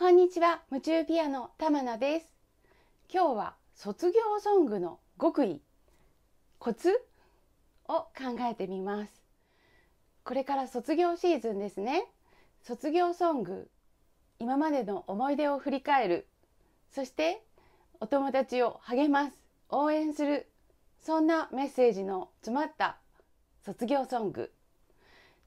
こんにちは夢中ピアノ玉名です今日は卒業ソングの極意コツを考えてみますこれから卒業シーズンですね卒業ソング今までの思い出を振り返るそしてお友達を励ます応援するそんなメッセージの詰まった卒業ソング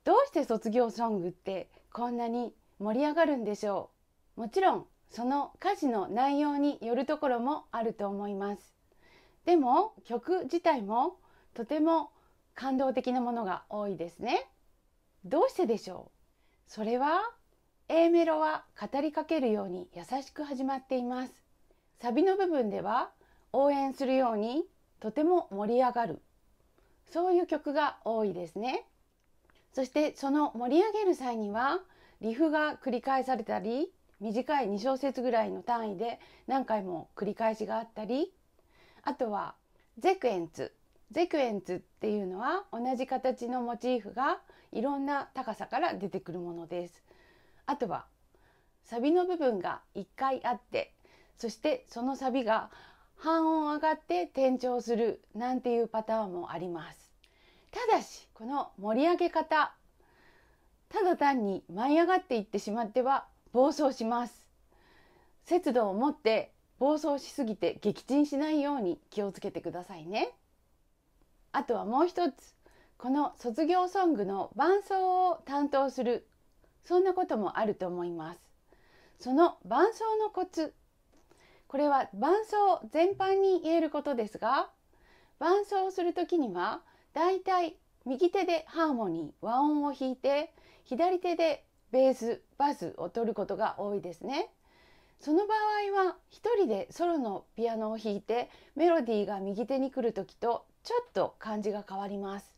どうして卒業ソングってこんなに盛り上がるんでしょうもちろんその歌詞の内容によるところもあると思います。でも曲自体もとても感動的なものが多いですね。どうしてでしょうそれは A メロは語りかけるように優しく始まっています。サビの部分では応援するようにとても盛り上がるそういう曲が多いですね。そしてその盛り上げる際にはリフが繰り返されたり短い2小節ぐらいの単位で何回も繰り返しがあったりあとはゼクエンツゼクエンツっていうのは同じ形のモチーフがいろんな高さから出てくるものです。あとはサビの部分が1回あってそしてそのサビが半音上がって転調するなんていうパターンもあります。ただしこの盛り上げ方ただ単に舞い上がっていってしまっては暴走します節度を持って暴走しすぎて撃沈しないように気をつけてくださいねあとはもう一つこの卒業ソングの伴奏を担当するそんなこともあると思いますその伴奏のコツこれは伴奏全般に言えることですが伴奏する時にはだいたい右手でハーモニー和音を弾いて左手でベースバスを取ることが多いですね。その場合は一人でソロのピアノを弾いてメロディーが右手に来る時とちょっと感じが変わります。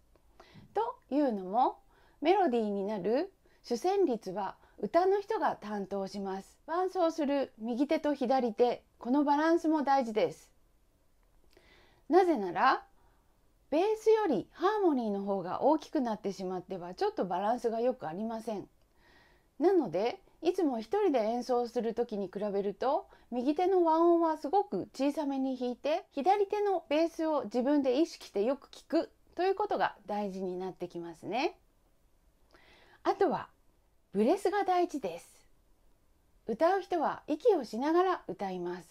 というのもメロディーになる主旋律は歌の人が担当します。伴奏する右手と左手このバランスも大事です。なぜならベースよりハーモニーの方が大きくなってしまってはちょっとバランスが良くありません。なのでいつも一人で演奏する時に比べると右手の和音はすごく小さめに弾いて左手のベースを自分で意識してよく聞くということが大事になってきますね。あとはブレスが大事です。歌う人は息をしながら歌います。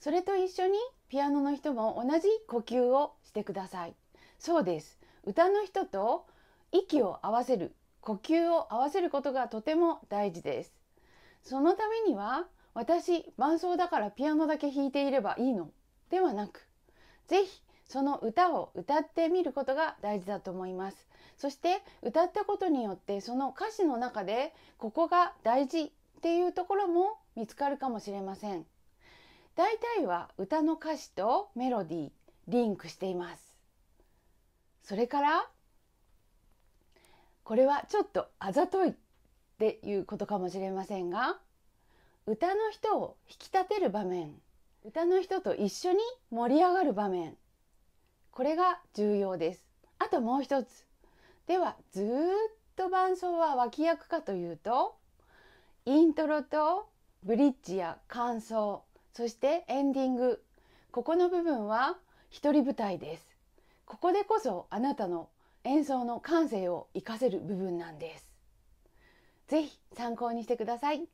それと一緒にピアノの人も同じ呼吸をしてください。そうです。歌の人と息を合わせる呼吸を合わせることがとても大事ですそのためには私伴奏だからピアノだけ弾いていればいいのではなく是非その歌を歌ってみることが大事だと思いますそして歌ったことによってその歌詞の中でここが大事っていうところも見つかるかもしれません大体は歌の歌詞とメロディーリンクしていますそれからこれはちょっとあざといっていうことかもしれませんが歌の人を引き立てる場面歌の人と一緒に盛り上がる場面これが重要ですあともう一つではずっと伴奏は脇役かというとイントロとブリッジや感想そしてエンディングここの部分は一人舞台ですここでこそあなたの演奏の感性を活かせる部分なんです。ぜひ参考にしてください。